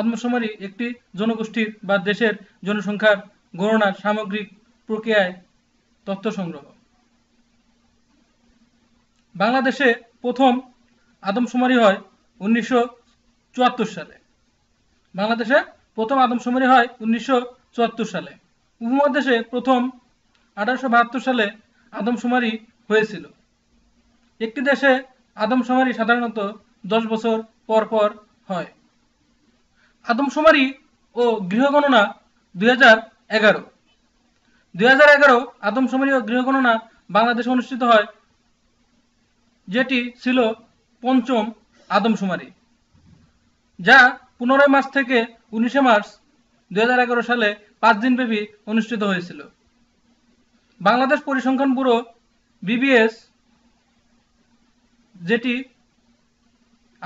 আদমশুমারি একটি জনগোষ্ঠীর বা দেশের জনসংখ্যার গণনার সামগ্রিক প্রক্রিয়ায় তথ্য সংগ্রহ বাংলাদেশে প্রথম আদমশুমারি হয় উনিশশো সালে বাংলাদেশে প্রথম আদমশুমারি হয় উনিশশো সালে উপমহাদেশে প্রথম আঠারোশো সালে আদমশুমারি হয়েছিল একটি দেশে আদমশুমারি সাধারণত দশ বছর পর পর হয় আদমশুমারি ও গৃহগণনা দুই হাজার এগারো দুই হাজার এগারো আদমশুমারি ও গৃহগণনা বাংলাদেশে অনুষ্ঠিত হয় যেটি ছিল পঞ্চম আদমশুমারি যা পনেরোই মার্চ থেকে উনিশে মার্চ দুই সালে পাঁচ দিনব্যাপী অনুষ্ঠিত হয়েছিল বাংলাদেশ পরিসংখ্যান ব্যুরো বিবিএস যেটি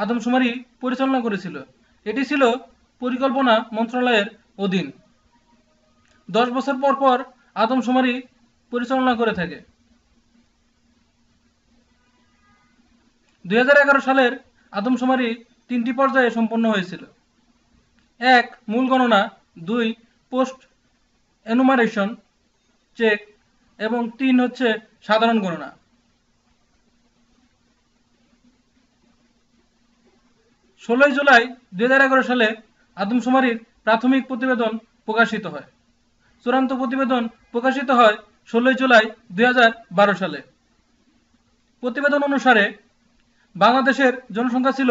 আদমশুমারি পরিচালনা করেছিল এটি ছিল পরিকল্পনা মন্ত্রণালয়ের অধীন দশ বছর পর পর আদমশুমারি পরিচালনা করে থাকে দুই সালের আদমশুমারি তিনটি পর্যায়ে সম্পন্ন হয়েছিল এক মূল গণনা দুই পোস্ট এনুমারেশন চেক এবং তিন হচ্ছে সাধারণ গণনা ষোলোই জুলাই দুই সালে আদমশুমারির প্রাথমিক প্রতিবেদন প্রকাশিত হয় চূড়ান্ত প্রতিবেদন প্রকাশিত হয় ষোলোই জুলাই দুই সালে প্রতিবেদন অনুসারে বাংলাদেশের জনসংখ্যা ছিল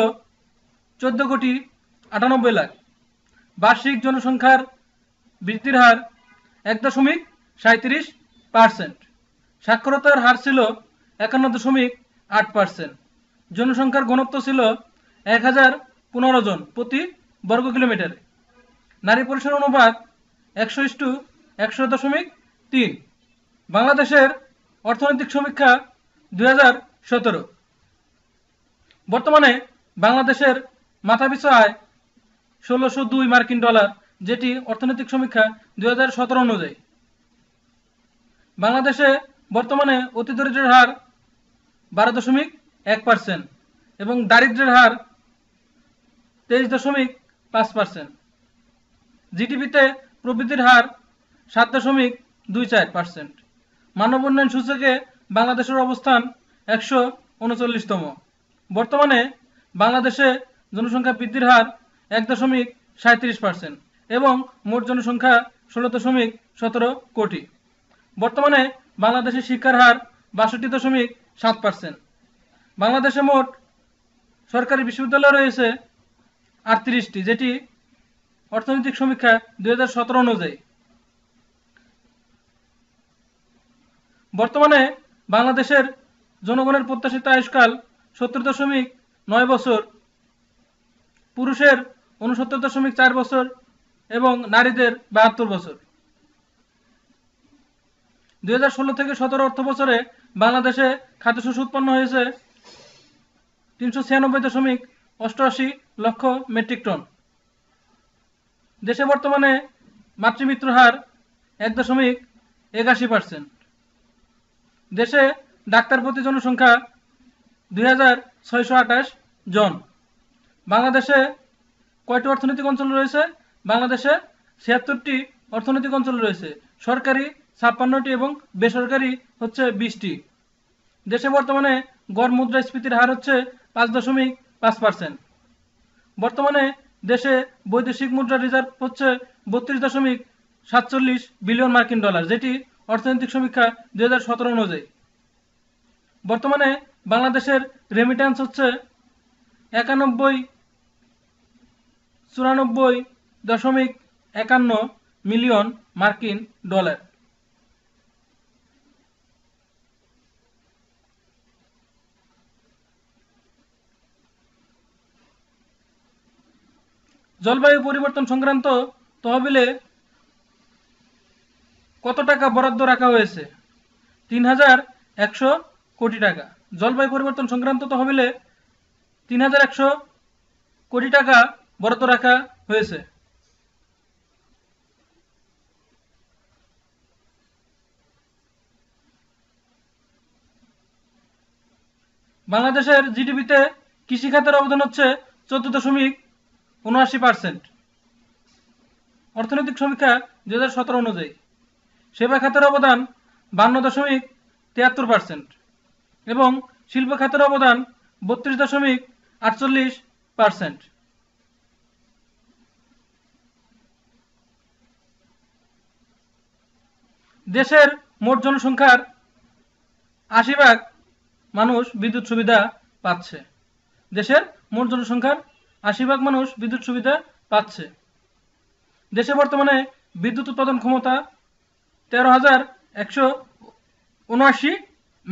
চোদ্দ কোটি আটানব্বই লাখ বার্ষিক জনসংখ্যার বৃদ্ধির হার এক দশমিক সাঁত্রিশ পার্সেন্ট সাক্ষরতার হার ছিল একান্ন দশমিক আট পার্সেন্ট জনসংখ্যার ঘনত্ব ছিল এক হাজার পনেরো জন প্রতি বর্গ কিলোমিটার নারী পুরুষের অনুপাত একশো ইস্টু একশো দশমিক তিন বাংলাদেশের অর্থনৈতিক সমীক্ষা দুই বর্তমানে বাংলাদেশের মাথাপিছু আয় ষোলোশো দুই মার্কিন ডলার যেটি অর্থনৈতিক সমীক্ষা দুই অনুযায়ী বাংলাদেশে বর্তমানে অতি দরিদ্রের হার বারো দশমিক এক পার্সেন্ট এবং দারিদ্রের হার তেইশ দশমিক পাঁচ পার্সেন্ট জিডিপিতে প্রবৃদ্ধির হার সাত দশমিক দুই চার পার্সেন্ট মানব উন্নয়ন সূচকে বাংলাদেশের অবস্থান একশো উনচল্লিশতম বর্তমানে বাংলাদেশে জনসংখ্যা বৃদ্ধির হার এক দশমিক সাঁত্রিশ পার্সেন্ট এবং মোট জনসংখ্যা ষোলো দশমিক সতেরো কোটি বর্তমানে বাংলাদেশের শিক্ষার হার বাষট্টি দশমিক সাত পার্সেন্ট বাংলাদেশে মোট সরকারি বিশ্ববিদ্যালয় রয়েছে আটত্রিশটি যেটি অর্থনৈতিক সমীক্ষা দুই অনুযায়ী বর্তমানে বাংলাদেশের জনগণের প্রত্যাশিত আয়ুষ্কাল সত্তর দশমিক নয় বছর পুরুষের উনসত্তর দশমিক চার বছর এবং নারীদের বাহাত্তর বছর দুই থেকে সতেরো অর্থ বছরে বাংলাদেশে খাদ্যশস্য উৎপন্ন হয়েছে তিনশো ছিয়ানব্বই দশমিক অষ্টআশি লক্ষ মেট্রিক টন দেশে বর্তমানে মাতৃমৃত্যুর হার এক দশমিক একাশি পার্সেন্ট দেশে ডাক্তার প্রতি জনসংখ্যা দুই জন বাংলাদেশে কয়টি অর্থনৈতিক অঞ্চল রয়েছে বাংলাদেশে ছিয়াত্তরটি অর্থনৈতিক অঞ্চল রয়েছে সরকারি ছাপ্পান্নটি এবং বেসরকারি হচ্ছে বিশটি দেশে বর্তমানে গড় মুদ্রাস্ফীতির হার হচ্ছে পাঁচ দশমিক পাঁচ পার্সেন্ট বর্তমানে দেশে বৈদেশিক মুদ্রা রিজার্ভ হচ্ছে বত্রিশ দশমিক সাতচল্লিশ বিলিয়ন মার্কিন ডলার যেটি অর্থনৈতিক সমীক্ষা দুই হাজার সতেরো অনুযায়ী বর্তমানে বাংলাদেশের রেমিট্যান্স হচ্ছে একানব্বই চুরানব্বই দশমিক একান্ন মিলিয়ন মার্কিন ডলার জলবায়ু পরিবর্তন সংক্রান্ত তহবিলে কত টাকা বরাদ্দ রাখা হয়েছে তিন হাজার একশো কোটি টাকা জলবায়ু পরিবর্তন সংক্রান্ত তহবিলে তিন হাজার একশো কোটি টাকা বরাদ্দ রাখা হয়েছে বাংলাদেশের জিডিপিতে কৃষিখাতের অবদান হচ্ছে চোদ্দ দশমিক উনআশি পার্সেন্ট অর্থনৈতিক সমীক্ষা দুই হাজার সতেরো অনুযায়ী সেবা খাতের অবদান বান্ন দশমিক তিয়াত্তর পার্সেন্ট এবং শিল্প খাতের অবদান বত্রিশ দশমিক আটচল্লিশ পার্সেন্ট দেশের মোট জনসংখ্যার আশি ভাগ মানুষ বিদ্যুৎ সুবিধা পাচ্ছে দেশের মোট জনসংখ্যার আশি ভাগ মানুষ বিদ্যুৎ সুবিধা পাচ্ছে দেশে বর্তমানে বিদ্যুৎ উৎপাদন ক্ষমতা তেরো হাজার একশো উনআশি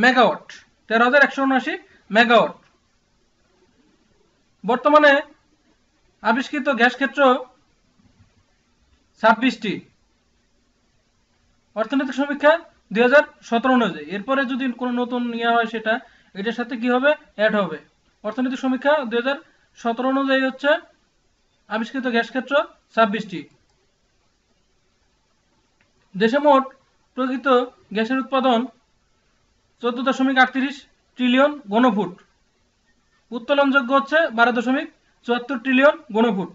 মেগাওয়াট তেরো হাজার একশো উনআশি মেগাওয়াট বর্তমানে আবিষ্কৃত গ্যাস ক্ষেত্র ছাব্বিশটি অর্থনৈতিক সমীক্ষা দুই হাজার সতেরো অনুযায়ী এরপরে যদি কোনো নতুন নেওয়া হয় সেটা এটার সাথে কি হবে অ্যাড হবে অর্থনৈতিক সমীক্ষা দুই হাজার সতেরো অনুযায়ী হচ্ছে আবিষ্কৃত গ্যাস ক্ষেত্র ছাব্বিশটি দেশে মোট প্রকৃত গ্যাসের উৎপাদন চোদ্দ দশমিক আটত্রিশ ট্রিলিয়ন গণফুট উত্তোলনযোগ্য হচ্ছে বারো দশমিক চুয়াত্তর ট্রিলিয়ন গণফুট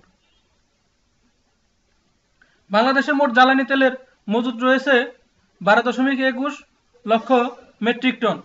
বাংলাদেশে মোট জ্বালানি তেলের মজুদ রয়েছে বারো দশমিক একুশ লক্ষ মেট্রিক টন